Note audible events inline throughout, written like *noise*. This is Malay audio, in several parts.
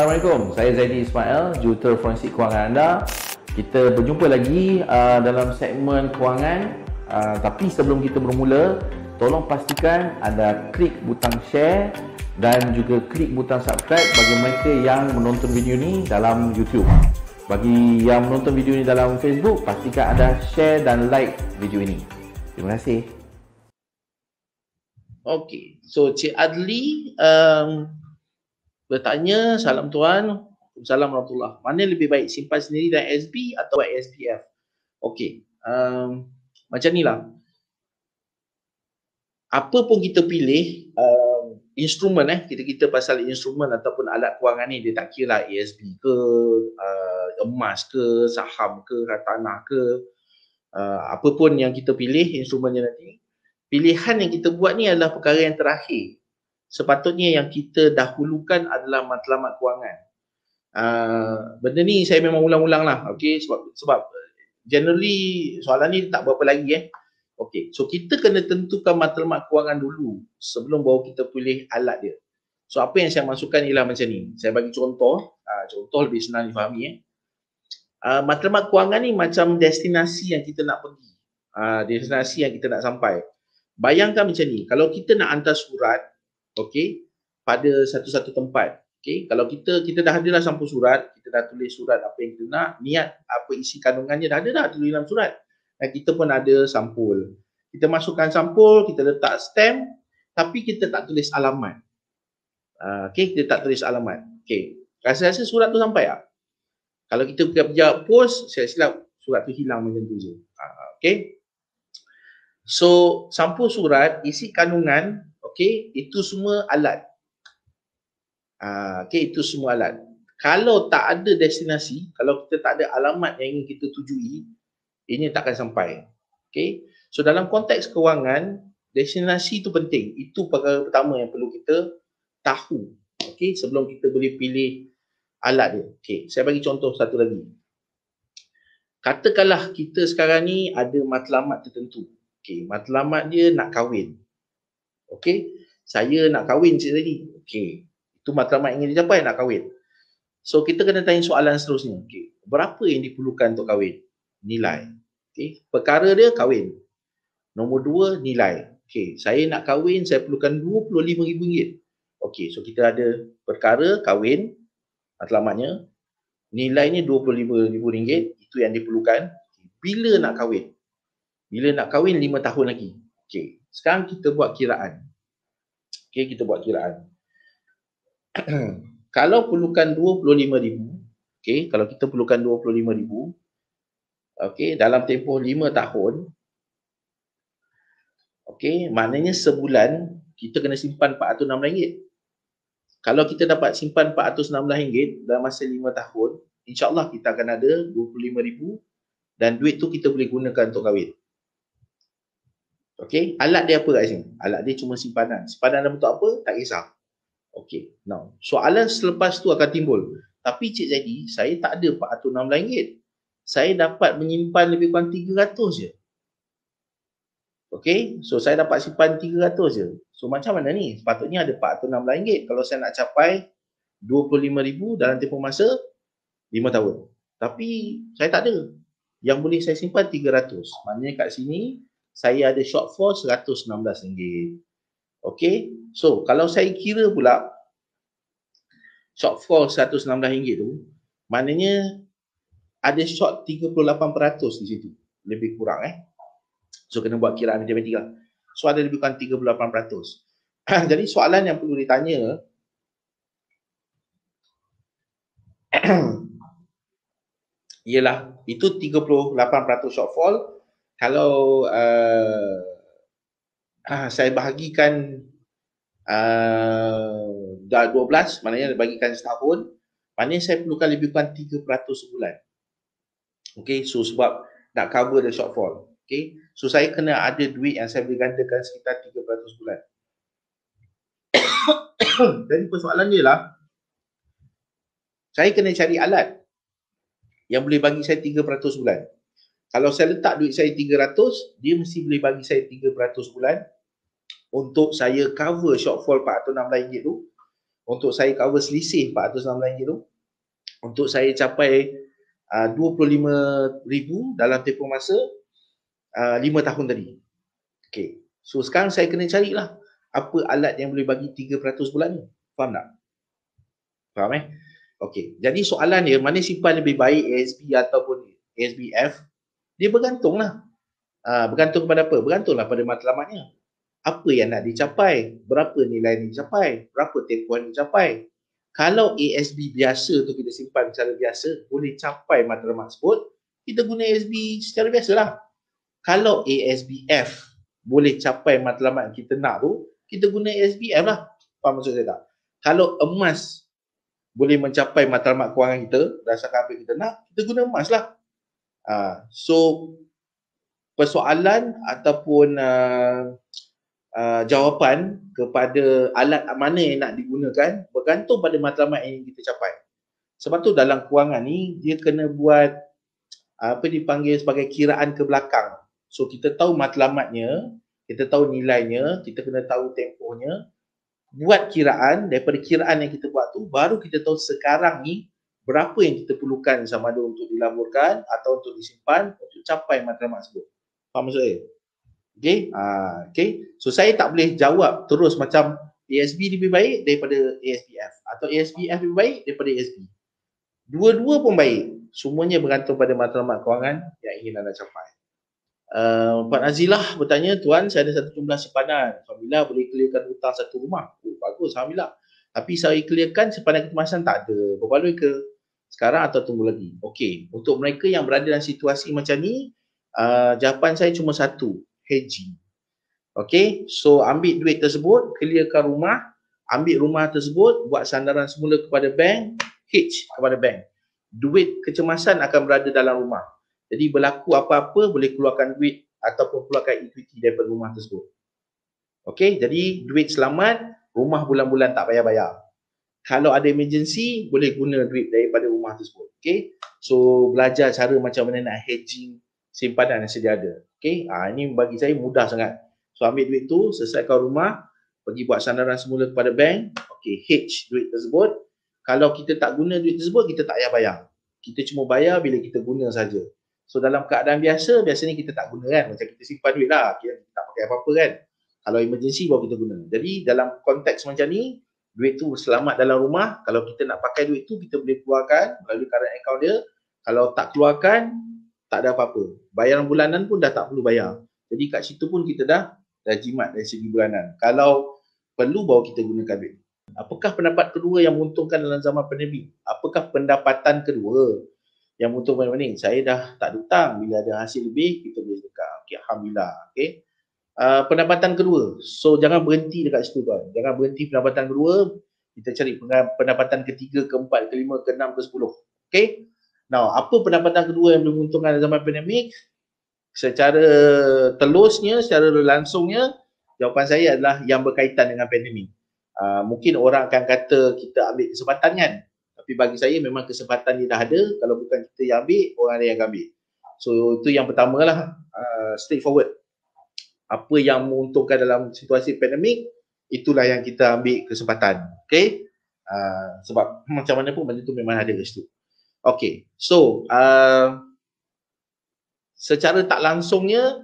Assalamualaikum, saya Zaidi Ismail, Juta Forensik Kewangan anda. Kita berjumpa lagi uh, dalam segmen kewangan. Uh, tapi sebelum kita bermula, tolong pastikan anda klik butang share dan juga klik butang subscribe bagi mereka yang menonton video ini dalam YouTube. Bagi yang menonton video ini dalam Facebook, pastikan anda share dan like video ini. Terima kasih. Okay, so Cik Adli, um, bertanya salam tuan salam warahmatullah mana lebih baik simpan sendiri dan SB atau SPF okey um, macam lah. apa pun kita pilih um, instrumen eh kita kita pasal instrumen ataupun alat kewangan ni dia tak kira lah ASB ke uh, emas ke saham ke tanah ke uh, apa pun yang kita pilih instrumennya nanti pilihan yang kita buat ni adalah perkara yang terakhir sepatutnya yang kita dahulukan adalah matlamat kewangan. Uh, benda ni saya memang ulang-ulang lah. Okay, sebab, sebab generally soalan ni tak berapa lagi eh. Okay, so kita kena tentukan matlamat kewangan dulu sebelum bawa kita pilih alat dia. So apa yang saya masukkan ialah macam ni. Saya bagi contoh, uh, contoh lebih senang difahami eh. Uh, matlamat kewangan ni macam destinasi yang kita nak pergi. Uh, destinasi yang kita nak sampai. Bayangkan macam ni, kalau kita nak hantar surat, okey pada satu-satu tempat okey kalau kita kita dah ada lah sampul surat kita dah tulis surat apa yang kita nak niat apa isi kandungannya dah ada dah tulis dalam surat dan kita pun ada sampul kita masukkan sampul kita letak stamp tapi kita tak tulis alamat uh, okey kita tak tulis alamat okey rasa-rasa surat tu sampai tak kalau kita kejap-kejap pos, saya silap surat tu hilang macam tu je uh, okey So, sampul surat, isi kandungan Okey, itu semua alat. Ah, okey, itu semua alat. Kalau tak ada destinasi, kalau kita tak ada alamat yang ingin kita tujui, ini tak akan sampai. Okey. So dalam konteks kewangan, destinasi itu penting. Itu perkara pertama yang perlu kita tahu. Okey, sebelum kita boleh pilih alat dia. Okey, saya bagi contoh satu lagi. Katakanlah kita sekarang ni ada matlamat tertentu. Okey, matlamat dia nak kahwin. Okey, saya nak kahwin cik tadi. Okey, itu matlamat ingin dicapai nak kahwin. So kita kena tanya soalan seterusnya. Okey, berapa yang diperlukan untuk kahwin? Nilai. Okey, perkara dia kahwin. Nombor dua, nilai. Okey, saya nak kahwin, saya perlukan RM25,000. Okey, so kita ada perkara kahwin, matlamatnya, nilainya RM25,000, itu yang diperlukan. Bila nak kahwin? Bila nak kahwin, 5 tahun lagi. Okey, sekarang kita buat kiraan. Okey, kita buat kiraan. *clears throat* kalau perlukan 25,000, okey, kalau kita perlukan 25,000, okey, dalam tempoh 5 tahun, okey, maknanya sebulan kita kena simpan RM406. Kalau kita dapat simpan RM416 dalam masa 5 tahun, insyaAllah kita akan ada RM25,000 dan duit tu kita boleh gunakan untuk kahwin. Okey, alat dia apa kat sini? Alat dia cuma simpanan. Simpanan dalam bentuk apa? Tak kisah. Okey. Now, soalan selepas tu akan timbul. Tapi Cik Zaidi, saya tak ada RM406. Saya dapat menyimpan lebih kurang RM300 je. Okey, so saya dapat simpan RM300 je. So macam mana ni? Sepatutnya ada RM406 kalau saya nak capai RM25,000 dalam tempoh masa 5 tahun. Tapi saya tak ada. Yang boleh saya simpan RM300. Maknanya kat sini saya ada shortfall RM116. Okay. So, kalau saya kira pula shortfall RM116 tu, maknanya ada short 38% di situ. Lebih kurang eh. So, kena buat kira matematik lah. So, ada lebih kurang 38%. *coughs* Jadi, soalan yang perlu ditanya *coughs* ialah itu 38% shortfall kalau uh, ah, saya bahagikan uh, dah 12, maknanya bahagikan setahun, maknanya saya perlukan lebih kurang 3% sebulan. Okay, so sebab nak cover the shortfall. Okay, so saya kena ada duit yang saya boleh gandakan sekitar 3% sebulan. *coughs* Jadi persoalan dia lah, saya kena cari alat yang boleh bagi saya 3% sebulan kalau saya letak duit saya 300, dia mesti boleh bagi saya 300 bulan untuk saya cover shortfall 406 ringgit tu. Untuk saya cover selisih 406 ringgit tu. Untuk saya capai ah, uh, 25 ribu dalam tempoh masa uh, ah, 5 tahun tadi. Okay. So sekarang saya kena carilah apa alat yang boleh bagi 300 bulan ni. Faham tak? Faham eh? Okay. Jadi soalan dia mana simpan lebih baik ASB ataupun ASBF dia bergantunglah. Uh, ah, bergantung kepada apa? Bergantunglah pada matlamatnya. Apa yang nak dicapai? Berapa nilai yang dicapai? Berapa tempoh dicapai? Kalau ASB biasa tu kita simpan secara biasa, boleh capai matlamat tersebut, kita guna ASB secara biasa lah. Kalau ASBF boleh capai matlamat kita nak tu, kita guna ASBF lah. Faham maksud saya tak? Kalau emas boleh mencapai matlamat kewangan kita berdasarkan apa kita nak, kita guna emas lah. Ah, so persoalan ataupun uh, uh, jawapan kepada alat mana yang nak digunakan bergantung pada matlamat yang kita capai. Sebab tu dalam kewangan ni dia kena buat apa dipanggil sebagai kiraan ke belakang. So kita tahu matlamatnya, kita tahu nilainya, kita kena tahu tempohnya. Buat kiraan daripada kiraan yang kita buat tu baru kita tahu sekarang ni berapa yang kita perlukan sama ada untuk dilaburkan atau untuk disimpan untuk capai matlamat tersebut. Faham maksud saya? Okay. Ha, okay. So saya tak boleh jawab terus macam ASB lebih baik daripada ASBF atau ASBF lebih baik daripada ASB. Dua-dua pun baik. Semuanya bergantung pada matlamat kewangan yang ingin anda capai. Uh, eh, Pak Nazilah bertanya, Tuan saya ada satu jumlah simpanan. Alhamdulillah boleh clearkan hutang satu rumah. Oh, bagus. Alhamdulillah. Tapi saya clearkan sepanjang kemasan tak ada. Berbaloi ke sekarang atau tunggu lagi? Okey. Untuk mereka yang berada dalam situasi macam ni, uh, jawapan saya cuma satu. Hedging. Okey. So ambil duit tersebut, clearkan rumah. Ambil rumah tersebut, buat sandaran semula kepada bank. Hedge kepada bank. Duit kecemasan akan berada dalam rumah. Jadi berlaku apa-apa boleh keluarkan duit ataupun keluarkan equity daripada rumah tersebut. Okey, jadi duit selamat, rumah bulan-bulan tak payah bayar. Kalau ada emergency, boleh guna duit daripada rumah tersebut. Okay. So, belajar cara macam mana nak hedging simpanan yang sedia ada. Okay. Ha, ini bagi saya mudah sangat. So, ambil duit tu, selesaikan rumah, pergi buat sandaran semula kepada bank. Okay. Hedge duit tersebut. Kalau kita tak guna duit tersebut, kita tak payah bayar. Kita cuma bayar bila kita guna saja. So dalam keadaan biasa, biasanya kita tak guna kan. Macam kita simpan duit lah. Kita tak pakai apa-apa kan kalau emergency baru kita guna. Jadi dalam konteks macam ni, duit tu selamat dalam rumah. Kalau kita nak pakai duit tu, kita boleh keluarkan melalui current account dia. Kalau tak keluarkan, tak ada apa-apa. Bayaran bulanan pun dah tak perlu bayar. Jadi kat situ pun kita dah dah jimat dari segi bulanan. Kalau perlu bawa kita gunakan duit. Apakah pendapat kedua yang menguntungkan dalam zaman pandemi? Apakah pendapatan kedua yang menguntungkan pandemi Saya dah tak ada hutang. Bila ada hasil lebih, kita boleh sedekah. Okay, Alhamdulillah. Okay. Ah, pendapatan kedua. So jangan berhenti dekat situ tuan. Jangan berhenti pendapatan kedua. Kita cari pendapatan ketiga, keempat, kelima, keenam, ke sepuluh. Okay. Now, apa pendapatan kedua yang menguntungkan zaman pandemik? Secara telusnya, secara langsungnya, jawapan saya adalah yang berkaitan dengan pandemik. Uh, mungkin orang akan kata kita ambil kesempatan kan? Tapi bagi saya memang kesempatan ni dah ada. Kalau bukan kita yang ambil, orang lain yang ambil. So itu yang pertama lah. Uh, ah, straight forward apa yang menguntungkan dalam situasi pandemik itulah yang kita ambil kesempatan okey uh, sebab macam mana pun benda tu memang ada kat situ okey so uh, secara tak langsungnya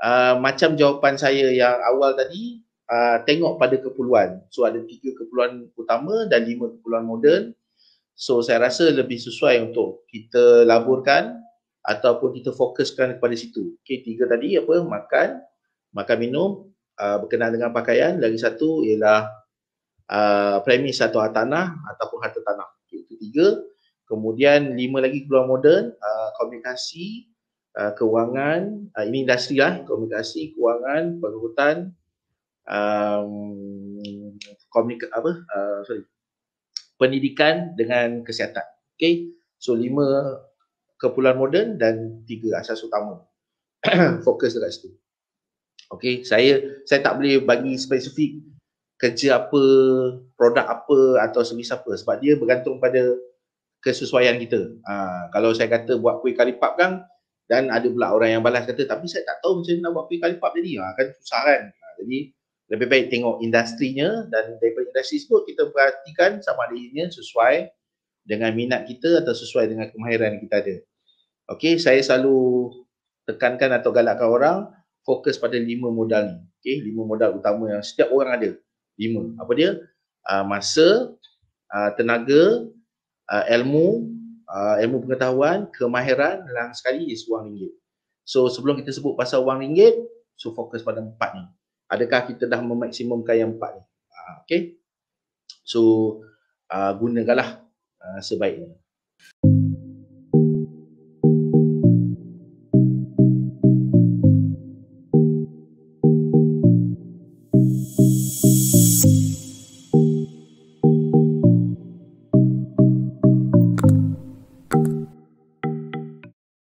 uh, macam jawapan saya yang awal tadi uh, tengok pada keperluan so ada tiga keperluan utama dan lima keperluan moden so saya rasa lebih sesuai untuk kita laburkan ataupun kita fokuskan kepada situ okey tiga tadi apa makan makan minum uh, berkenaan dengan pakaian lagi satu ialah uh, premis atau tanah ataupun harta tanah itu tiga kemudian lima lagi keluar moden uh, komunikasi uh, kewangan uh, ini industri lah komunikasi kewangan pengurutan um, komunik apa uh, sorry pendidikan dengan kesihatan Okay, so lima kepulauan moden dan tiga asas utama *clears throat* fokus dekat situ Okay, saya saya tak boleh bagi spesifik kerja apa, produk apa atau servis apa sebab dia bergantung pada kesesuaian kita. Ha, kalau saya kata buat kuih kalipap kan dan ada pula orang yang balas kata tapi saya tak tahu macam mana nak buat kuih kalipap jadi ha, kan susah kan. Ha, jadi lebih baik tengok industrinya dan daripada industri sebut kita perhatikan sama ada ini sesuai dengan minat kita atau sesuai dengan kemahiran kita ada. Okey, saya selalu tekankan atau galakkan orang fokus pada lima modal ni. okay? lima modal utama yang setiap orang ada. Lima. Hmm. Apa dia? Uh, masa, uh, tenaga, uh, ilmu, uh, ilmu pengetahuan, kemahiran, Lang sekali is wang ringgit. So sebelum kita sebut pasal wang ringgit, so fokus pada empat ni. Adakah kita dah memaksimumkan yang empat ni? Uh, okay. So uh, gunakanlah uh, sebaiknya. sebaiknya.